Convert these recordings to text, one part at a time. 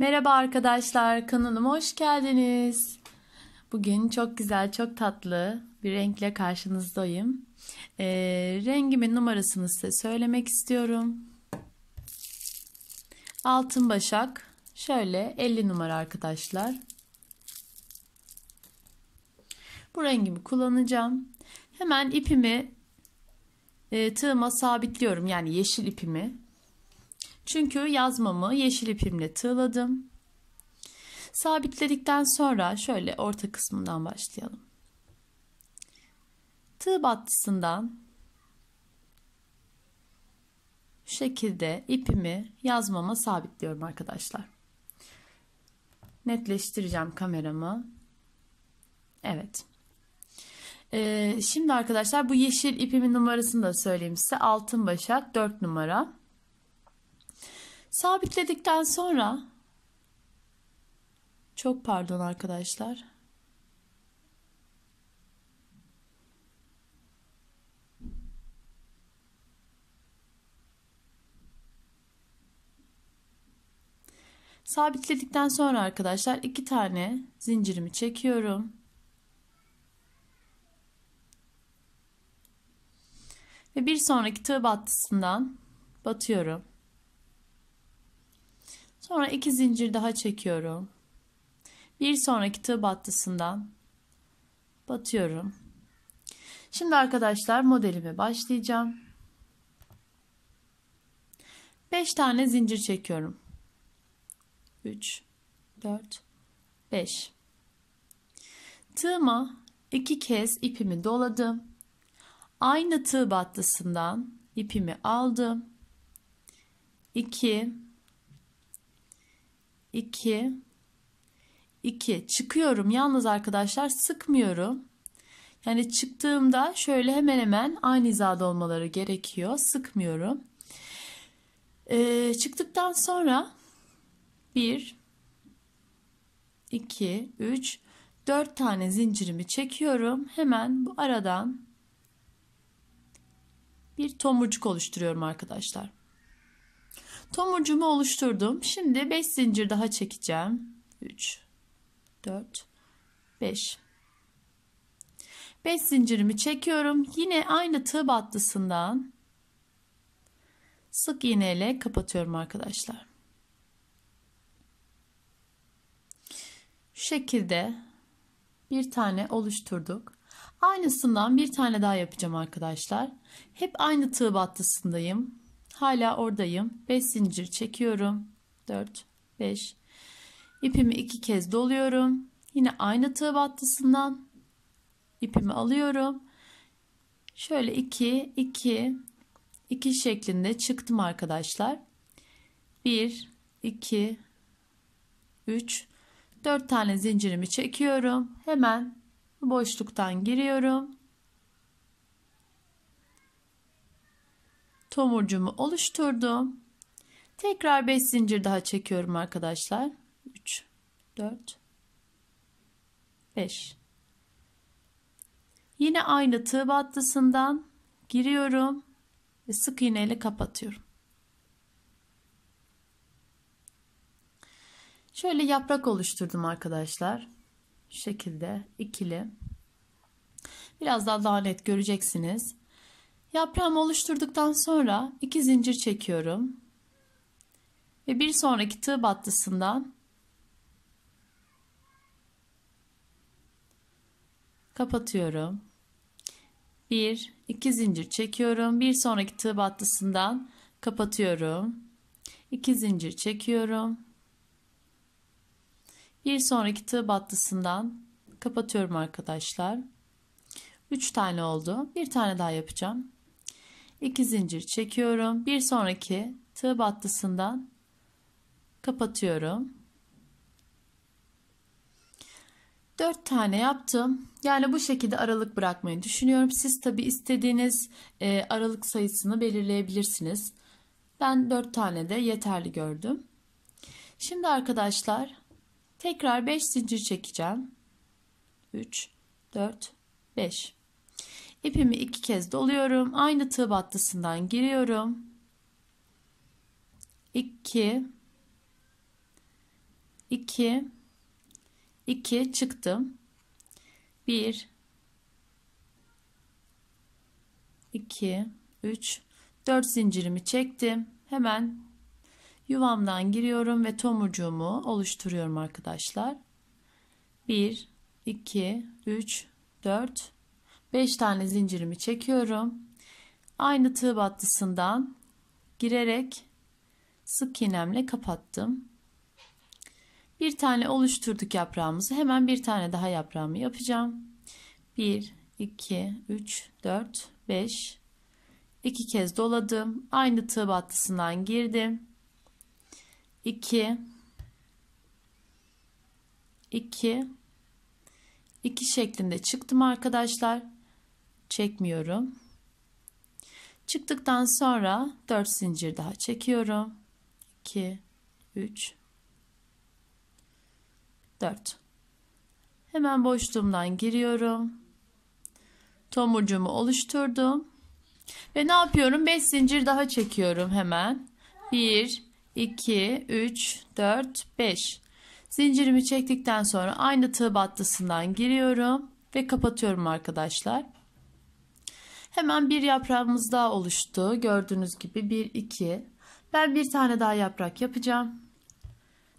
Merhaba arkadaşlar, kanalıma hoş geldiniz. Bugün çok güzel, çok tatlı bir renkle karşınızdayım. E, rengimin numarasını size söylemek istiyorum. Altın başak, şöyle 50 numara arkadaşlar. Bu rengimi kullanacağım. Hemen ipimi e, tığıma sabitliyorum, yani yeşil ipimi çünkü yazmamı yeşil ipimle tığladım. Sabitledikten sonra şöyle orta kısmından başlayalım. Tığ battısından şu şekilde ipimi yazmama sabitliyorum arkadaşlar. Netleştireceğim kameramı. Evet. Ee, şimdi arkadaşlar bu yeşil ipimin numarasını da söyleyeyim size. Altın başak 4 numara. Sabitledikten sonra çok pardon arkadaşlar. Sabitledikten sonra arkadaşlar iki tane zincirimi çekiyorum. Ve bir sonraki tığ battısından batıyorum. Sonra iki zincir daha çekiyorum. Bir sonraki tığ battısından batıyorum. Şimdi arkadaşlar modelime başlayacağım. 5 tane zincir çekiyorum. 3 4 5 Tığıma iki kez ipimi doladım. Aynı tığ battısından ipimi aldım. 2 2 2 çıkıyorum. Yalnız arkadaşlar sıkmıyorum. Yani çıktığımda şöyle hemen hemen aynı hizada olmaları gerekiyor. Sıkmıyorum. Ee, çıktıktan sonra 1 2 3 4 tane zincirimi çekiyorum. Hemen bu aradan bir tomurcuk oluşturuyorum arkadaşlar. Tomurcumu oluşturdum. Şimdi 5 zincir daha çekeceğim. 3, 4, 5. 5 zincirimi çekiyorum. Yine aynı tığ battısından sık iğneyle kapatıyorum arkadaşlar. Şu şekilde bir tane oluşturduk. Aynısından bir tane daha yapacağım arkadaşlar. Hep aynı tığ battısındayım. Hala oradayım. 5 zincir çekiyorum. 4, 5. İpimi iki kez doluyorum. Yine aynı tığ battısından ipimi alıyorum. Şöyle 2, 2, 2 şeklinde çıktım arkadaşlar. 1, 2, 3, 4 tane zincirimi çekiyorum. Hemen boşluktan giriyorum. tomurcumu oluşturdum. Tekrar 5 zincir daha çekiyorum arkadaşlar. 3, 4, 5. Yine aynı tığ battısından giriyorum ve sık iğneyle kapatıyorum. Şöyle yaprak oluşturdum arkadaşlar. Şu şekilde ikili. Biraz daha daha net göreceksiniz. Yaprağımı oluşturduktan sonra iki zincir çekiyorum. Ve bir sonraki tığ battısından kapatıyorum. Bir iki zincir çekiyorum. Bir sonraki tığ battısından kapatıyorum. 2 zincir çekiyorum. Bir sonraki tığ battısından kapatıyorum arkadaşlar. üç tane oldu. Bir tane daha yapacağım. 2 zincir çekiyorum. Bir sonraki tığ battısından kapatıyorum. 4 tane yaptım. Yani bu şekilde aralık bırakmayı düşünüyorum. Siz tabi istediğiniz e, aralık sayısını belirleyebilirsiniz. Ben 4 tane de yeterli gördüm. Şimdi arkadaşlar tekrar 5 zincir çekeceğim. 3, 4, 5. İpimi iki kez doluyorum. Aynı tığ battısından giriyorum. 2 2 2 çıktım. 1 2 3 4 zincirimi çektim. Hemen yuvamdan giriyorum ve tomurcuğumu oluşturuyorum arkadaşlar. 1 2 3 4 5 tane zincirimi çekiyorum. Aynı tığ battısından girerek sık iğnemle kapattım. Bir tane oluşturduk yaprağımızı. Hemen bir tane daha yaprağımı yapacağım. 1 2 3 4 5 2 kez doladım. Aynı tığ battısından girdim. 2 2 2 şeklinde çıktım arkadaşlar çekmiyorum. Çıktıktan sonra 4 zincir daha çekiyorum. 2 3 4 Hemen boşluğumdan giriyorum. Tomurcuğumu oluşturdum. Ve ne yapıyorum? 5 zincir daha çekiyorum hemen. 1 2 3 4 5 Zincirimi çektikten sonra aynı tığ battısından giriyorum ve kapatıyorum arkadaşlar. Hemen bir yaprağımız daha oluştu. Gördüğünüz gibi 1 2. Ben bir tane daha yaprak yapacağım.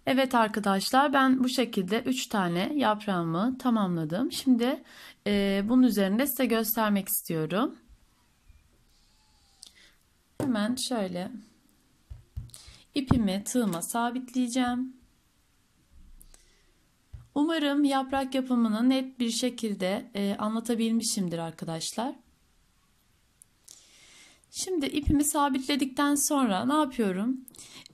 Evet arkadaşlar ben bu şekilde 3 tane yaprağımı tamamladım. Şimdi e, bunun üzerinde size göstermek istiyorum. Hemen şöyle ipimi tığıma sabitleyeceğim. Umarım yaprak yapımını net bir şekilde e, anlatabilmişimdir arkadaşlar. Şimdi ipimi sabitledikten sonra ne yapıyorum?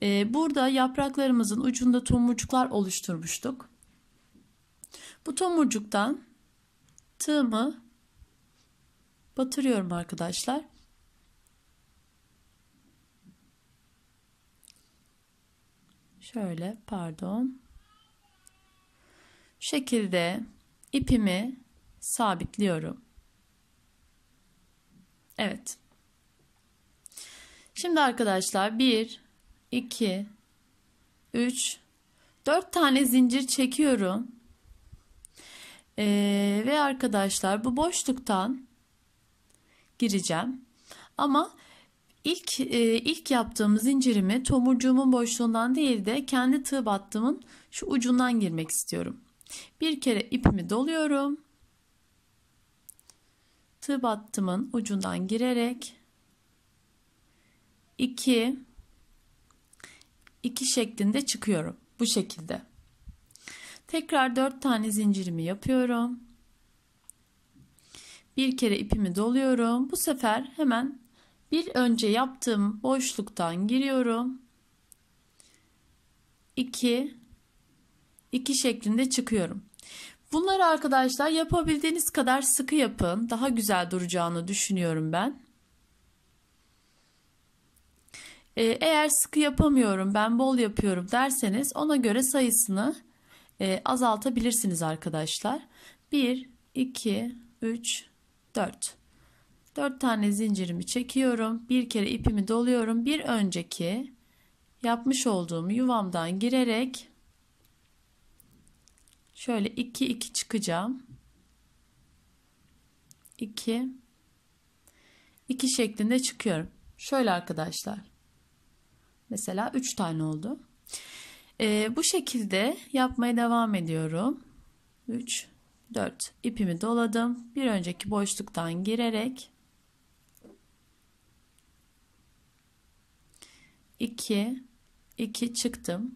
Ee, burada yapraklarımızın ucunda tomurcuklar oluşturmuştuk. Bu tomurcuktan tığımı batırıyorum arkadaşlar. Şöyle pardon. Şu şekilde ipimi sabitliyorum. Evet. Şimdi arkadaşlar 1, 2, 3, 4 tane zincir çekiyorum. Ee, ve arkadaşlar bu boşluktan gireceğim. Ama ilk e, ilk yaptığım zincirimi tomurcuğumun boşluğundan değil de kendi tığ battığımın şu ucundan girmek istiyorum. Bir kere ipimi doluyorum. Tığ battımın ucundan girerek 2 2 şeklinde çıkıyorum. Bu şekilde. Tekrar 4 tane zincirimi yapıyorum. Bir kere ipimi doluyorum. Bu sefer hemen bir önce yaptığım boşluktan giriyorum. 2 2 şeklinde çıkıyorum. Bunları arkadaşlar yapabildiğiniz kadar sıkı yapın. Daha güzel duracağını düşünüyorum ben. Ee, eğer sıkı yapamıyorum ben bol yapıyorum derseniz ona göre sayısını e, azaltabilirsiniz arkadaşlar. 1, 2, 3, 4. 4 tane zincirimi çekiyorum. Bir kere ipimi doluyorum. Bir önceki yapmış olduğum yuvamdan girerek şöyle 2 2 çıkacağım. 2 2 şeklinde çıkıyorum. Şöyle arkadaşlar. Mesela 3 tane oldu. E, bu şekilde yapmaya devam ediyorum. 3, 4 ipimi doladım. Bir önceki boşluktan girerek 2 2 çıktım.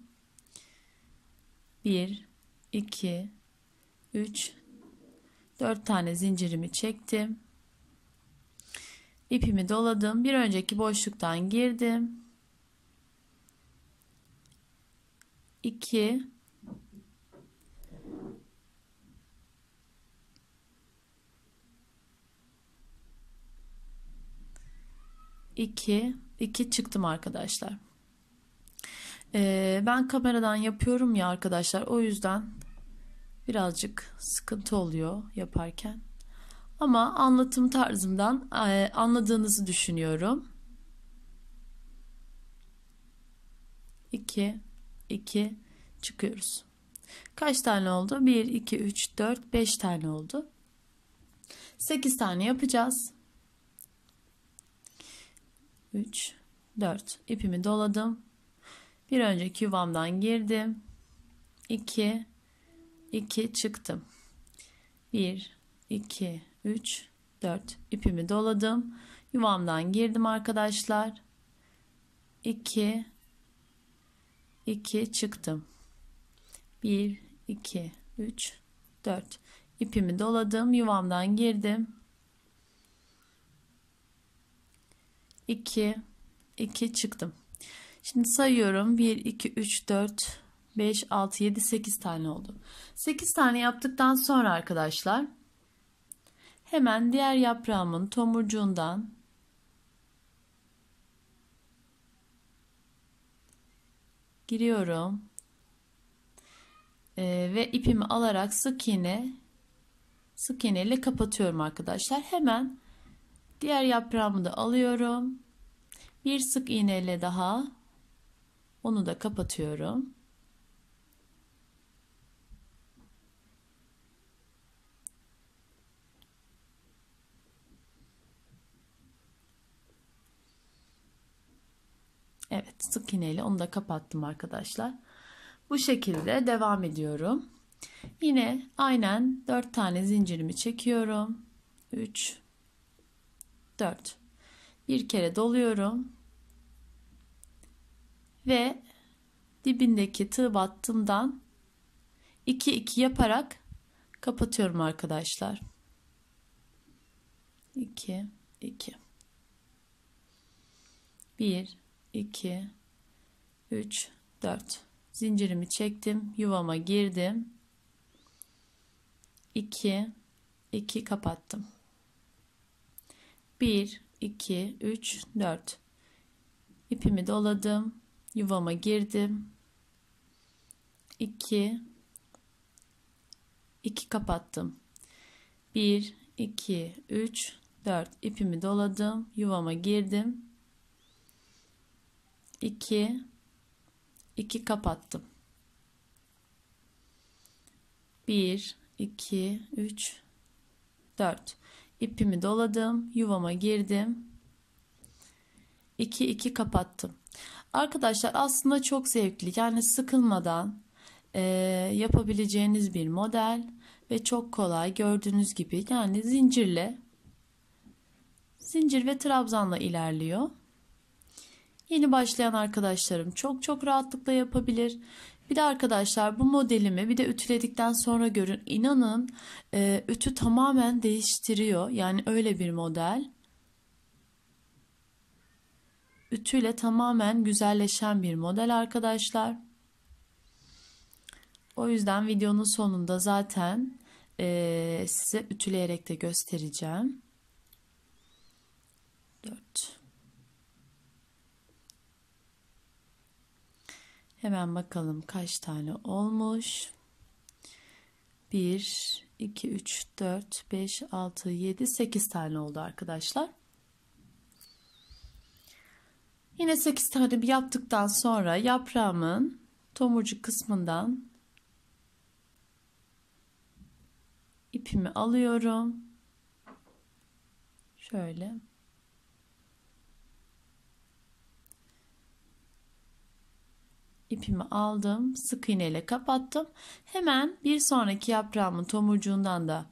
1 2 3 4 tane zincirimi çektim. İpimi doladım. Bir önceki boşluktan girdim. 2 2 2 çıktım arkadaşlar. Ee, ben kameradan yapıyorum ya arkadaşlar. O yüzden birazcık sıkıntı oluyor yaparken. Ama anlatım tarzımdan e, anladığınızı düşünüyorum. 2 2 çıkıyoruz. Kaç tane oldu? 1, 2, 3, 4, 5 tane oldu. 8 tane yapacağız. 3, 4. İpimi doladım. Bir önceki yuvamdan girdim. 2, 2 çıktım. 1, 2, 3, 4. İpimi doladım. Yuvamdan girdim arkadaşlar. 2, 2 çıktım. 1 2 3 4 İpimi doladım yuvamdan girdim. 2 2 çıktım. Şimdi sayıyorum 1 2 3 4 5 6 7 8 tane oldu. 8 tane yaptıktan sonra arkadaşlar hemen diğer yaprağımın tomurcuğundan giriyorum. Ee, ve ipimi alarak sık iğne sık iğne ile kapatıyorum arkadaşlar. Hemen diğer yaprağımı da alıyorum. Bir sık iğne ile daha onu da kapatıyorum. Evet sık iğneyle onu da kapattım arkadaşlar. Bu şekilde devam ediyorum. Yine aynen 4 tane zincirimi çekiyorum. 3 4 Bir kere doluyorum. Ve dibindeki tığ battımdan 2 2 yaparak kapatıyorum arkadaşlar. 2 2 1 2 3 4 zincirimi çektim yuvama girdim 2 2 kapattım 1 2 3 4 ipimi doladım yuvama girdim 2 2 kapattım 1 2 3 4 ipimi doladım yuvama girdim 2 2 kapattım. 1 2 3 4 İpimi doladım, yuvama girdim. 2 2 kapattım. Arkadaşlar aslında çok zevkli. Yani sıkılmadan e, yapabileceğiniz bir model ve çok kolay gördüğünüz gibi yani zincirle zincir ve trabzanla ilerliyor. Yeni başlayan arkadaşlarım çok çok rahatlıkla yapabilir. Bir de arkadaşlar bu modelimi bir de ütüledikten sonra görün. İnanın e, ütü tamamen değiştiriyor. Yani öyle bir model. Ütüyle tamamen güzelleşen bir model arkadaşlar. O yüzden videonun sonunda zaten e, size ütüleyerek de göstereceğim. 4 Hemen bakalım kaç tane olmuş. 1, 2, 3, 4, 5, 6, 7, 8 tane oldu arkadaşlar. Yine 8 tane bir yaptıktan sonra yaprağımın tomurcuk kısmından ipimi alıyorum. Şöyle. ipimi aldım, sık iğneyle kapattım. Hemen bir sonraki yaprağımın tomurcuğundan da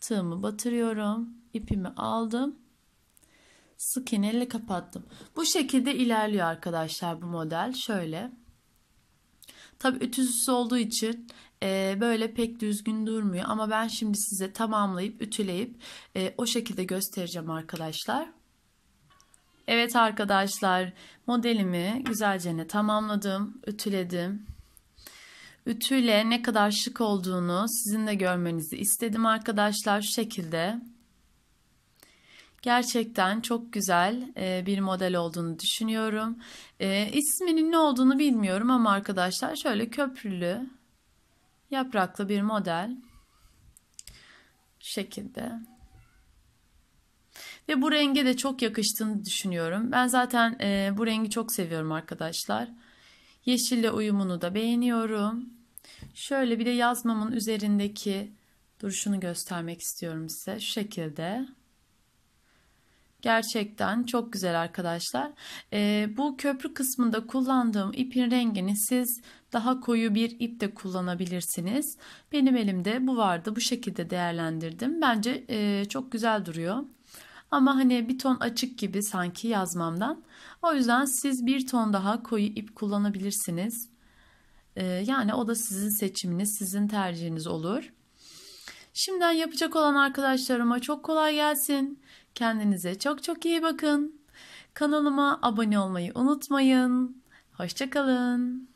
tığımı batırıyorum. ipimi aldım. Sık iğneyle kapattım. Bu şekilde ilerliyor arkadaşlar bu model. Şöyle. Tabi ütüsüz olduğu için e, böyle pek düzgün durmuyor. Ama ben şimdi size tamamlayıp ütüleyip e, o şekilde göstereceğim arkadaşlar. Evet arkadaşlar modelimi güzelce ne tamamladım, ütüledim. Ütüyle ne kadar şık olduğunu sizin de görmenizi istedim arkadaşlar şu şekilde. Gerçekten çok güzel e, bir model olduğunu düşünüyorum. E, isminin ne olduğunu bilmiyorum ama arkadaşlar şöyle köprülü yapraklı bir model. Şu şekilde ve bu renge de çok yakıştığını düşünüyorum. Ben zaten e, bu rengi çok seviyorum arkadaşlar. Yeşille uyumunu da beğeniyorum. Şöyle bir de yazmamın üzerindeki duruşunu göstermek istiyorum size. Şu şekilde. Gerçekten çok güzel arkadaşlar. E, bu köprü kısmında kullandığım ipin rengini siz daha koyu bir ip de kullanabilirsiniz. Benim elimde bu vardı. Bu şekilde değerlendirdim. Bence e, çok güzel duruyor. Ama hani bir ton açık gibi sanki yazmamdan. O yüzden siz bir ton daha koyu ip kullanabilirsiniz. Ee, yani o da sizin seçiminiz, sizin tercihiniz olur. Şimdiden yapacak olan arkadaşlarıma çok kolay gelsin. Kendinize çok çok iyi bakın. Kanalıma abone olmayı unutmayın. Hoşçakalın.